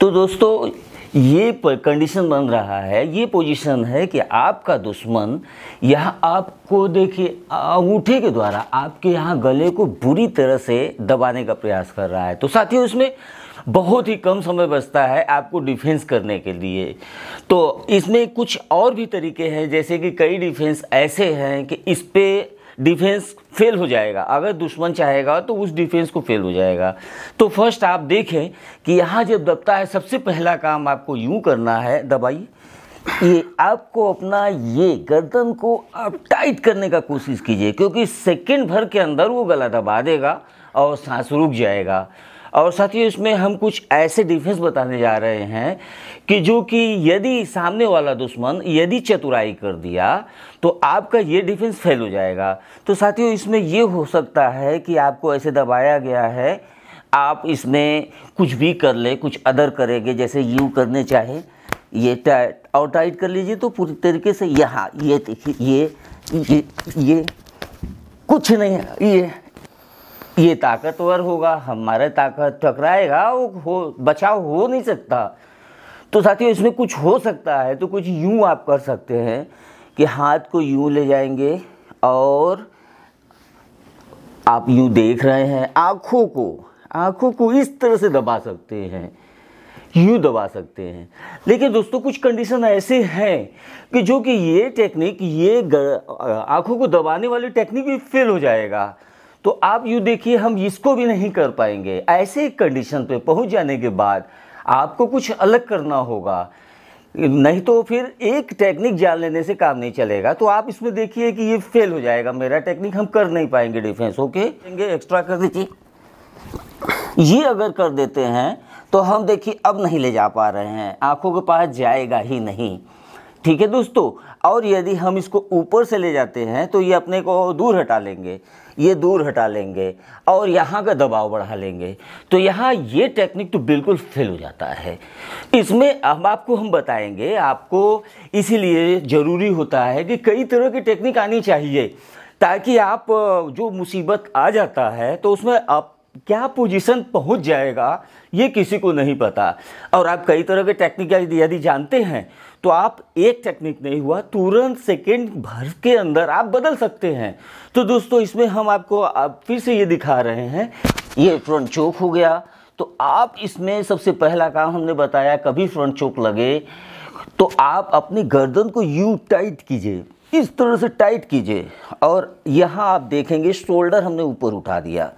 तो दोस्तों ये कंडीशन बन रहा है ये पोजीशन है कि आपका दुश्मन यह आपको देखिए अंगूठे के द्वारा आपके यहाँ गले को बुरी तरह से दबाने का प्रयास कर रहा है तो साथ ही उसमें बहुत ही कम समय बचता है आपको डिफेंस करने के लिए तो इसमें कुछ और भी तरीके हैं जैसे कि कई डिफेंस ऐसे हैं कि इस पर डिफेंस फेल हो जाएगा अगर दुश्मन चाहेगा तो उस डिफेंस को फेल हो जाएगा तो फर्स्ट आप देखें कि यहाँ जब दबता है सबसे पहला काम आपको यूँ करना है दबाइए ये आपको अपना ये गर्दन को आप टाइट करने का कोशिश कीजिए क्योंकि सेकंड भर के अंदर वो गला दबा देगा और सांस रुक जाएगा और साथ ही इसमें हम कुछ ऐसे डिफेंस बताने जा रहे हैं कि जो कि यदि सामने वाला दुश्मन यदि चतुराई कर दिया तो आपका ये डिफेंस फेल हो जाएगा तो साथियों इसमें ये हो सकता है कि आपको ऐसे दबाया गया है आप इसमें कुछ भी कर ले कुछ अदर करेंगे जैसे यू करने चाहे ये टाइट और टाइट कर लीजिए तो पूरी तरीके से यहाँ ये देखिए ये ये ये कुछ नहीं ये ये ताकतवर होगा हमारा ताकत टकराएगा वो हो बचाव हो नहीं सकता तो साथियों इसमें कुछ हो सकता है तो कुछ यूँ आप कर सकते हैं कि हाथ को यूँ ले जाएंगे और आप यूँ देख रहे हैं आँखों को आँखों को इस तरह से दबा सकते हैं यू दबा सकते हैं लेकिन दोस्तों कुछ कंडीशन ऐसे हैं कि जो कि ये टेक्निक ये आँखों को दबाने वाली टेक्निक भी फेल हो जाएगा तो आप यू देखिए हम इसको भी नहीं कर पाएंगे ऐसे कंडीशन पे पहुंच जाने के बाद आपको कुछ अलग करना होगा नहीं तो फिर एक टेक्निक जान लेने से काम नहीं चलेगा तो आप इसमें देखिए कि ये फेल हो जाएगा मेरा टेक्निक हम कर नहीं पाएंगे डिफेंस ओके एक्स्ट्रा कर दीजिए ये अगर कर देते हैं तो हम देखिए अब नहीं ले जा पा रहे हैं आंखों के पास जाएगा ही नहीं ठीक है दोस्तों और यदि हम इसको ऊपर से ले जाते हैं तो ये अपने को दूर हटा लेंगे ये दूर हटा लेंगे और यहाँ का दबाव बढ़ा लेंगे तो यहाँ ये टेक्निक तो बिल्कुल फेल हो जाता है इसमें हम आपको हम बताएंगे आपको इसीलिए ज़रूरी होता है कि कई तरह की टेक्निक आनी चाहिए ताकि आप जो मुसीबत आ जाता है तो उसमें आप क्या पोजीशन पहुंच जाएगा ये किसी को नहीं पता और आप कई तरह के टेक्निक यदि जानते हैं तो आप एक टेक्निक नहीं हुआ तुरंत सेकेंड भर के अंदर आप बदल सकते हैं तो दोस्तों इसमें हम आपको आप फिर से ये दिखा रहे हैं ये फ्रंट चौक हो गया तो आप इसमें सबसे पहला काम हमने बताया कभी फ्रंट चौक लगे तो आप अपनी गर्दन को यू टाइट कीजिए इस तरह से टाइट कीजिए और यहाँ आप देखेंगे शोल्डर हमने ऊपर उठा दिया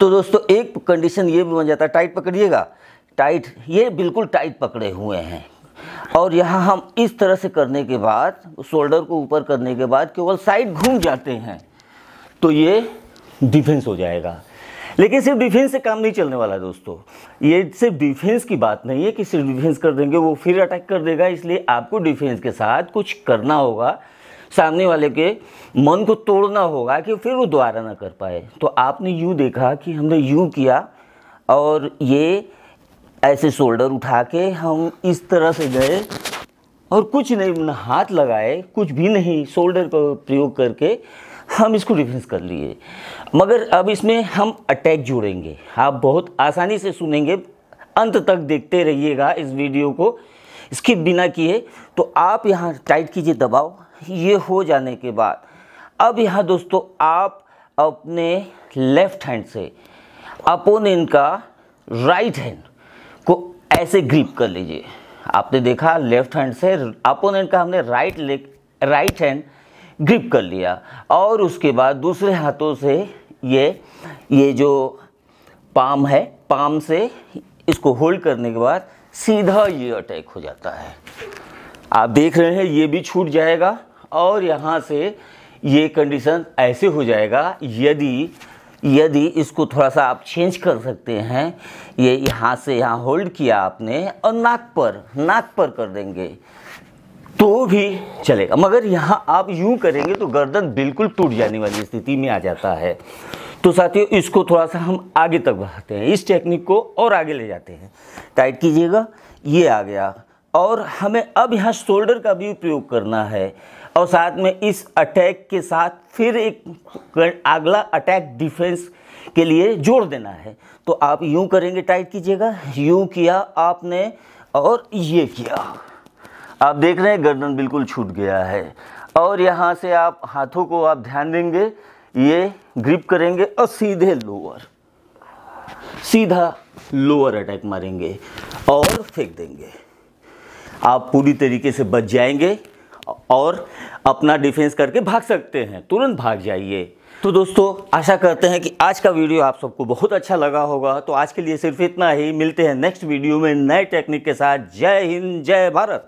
तो दोस्तों एक कंडीशन ये भी बन जाता है टाइट पकड़िएगा टाइट ये बिल्कुल टाइट पकड़े हुए हैं और यहाँ हम इस तरह से करने के बाद शोल्डर को ऊपर करने के बाद केवल साइड घूम जाते हैं तो ये डिफेंस हो जाएगा लेकिन सिर्फ डिफेंस से काम नहीं चलने वाला दोस्तों ये सिर्फ डिफेंस की बात नहीं है कि सिर्फ डिफेंस कर देंगे वो फिर अटैक कर देगा इसलिए आपको डिफेंस के साथ कुछ करना होगा सामने वाले के मन को तोड़ना होगा कि फिर वो दोबारा ना कर पाए तो आपने यूँ देखा कि हमने यूँ किया और ये ऐसे शोल्डर उठा के हम इस तरह से गए और कुछ नहीं हाथ लगाए कुछ भी नहीं शोल्डर का प्रयोग करके हम इसको डिफेंस कर लिए मगर अब इसमें हम अटैक जोड़ेंगे आप बहुत आसानी से सुनेंगे अंत तक देखते रहिएगा इस वीडियो को स्किप बिना किए तो आप यहाँ टाइट कीजिए दबाओ ये हो जाने के बाद अब यहाँ दोस्तों आप अपने लेफ्ट हैंड से अपोनेंट का राइट हैंड को ऐसे ग्रिप कर लीजिए आपने देखा लेफ्ट हैंड से अपोनेंट का हमने right leg right hand grip कर लिया और उसके बाद दूसरे हाथों से ये ये जो पाम है पाम से इसको होल्ड करने के बाद सीधा ये अटैक हो जाता है आप देख रहे हैं ये भी छूट जाएगा और यहाँ से ये कंडीशन ऐसे हो जाएगा यदि यदि इसको थोड़ा सा आप चेंज कर सकते हैं ये यहाँ से यहाँ होल्ड किया आपने और नाक पर नाक पर कर देंगे तो भी चलेगा मगर यहाँ आप यूँ करेंगे तो गर्दन बिल्कुल टूट जाने वाली स्थिति में आ जाता है तो साथियों इसको थोड़ा सा हम आगे तक बढ़ाते हैं इस टेक्निक को और आगे ले जाते हैं टाइट कीजिएगा ये आ गया और हमें अब यहाँ शोल्डर का भी प्रयोग करना है और साथ में इस अटैक के साथ फिर एक अगला अटैक डिफेंस के लिए जोड़ देना है तो आप यूं करेंगे टाइट कीजिएगा यूं किया आपने और ये किया आप देख रहे हैं गर्दन बिल्कुल छूट गया है और यहाँ से आप हाथों को आप ध्यान देंगे ये ग्रिप करेंगे और सीधे लोअर सीधा लोअर अटैक मारेंगे और फेंक देंगे आप पूरी तरीके से बच जाएंगे और अपना डिफेंस करके भाग सकते हैं तुरंत भाग जाइए तो दोस्तों आशा करते हैं कि आज का वीडियो आप सबको बहुत अच्छा लगा होगा तो आज के लिए सिर्फ इतना ही मिलते हैं नेक्स्ट वीडियो में नए टेक्निक के साथ जय हिंद जय भारत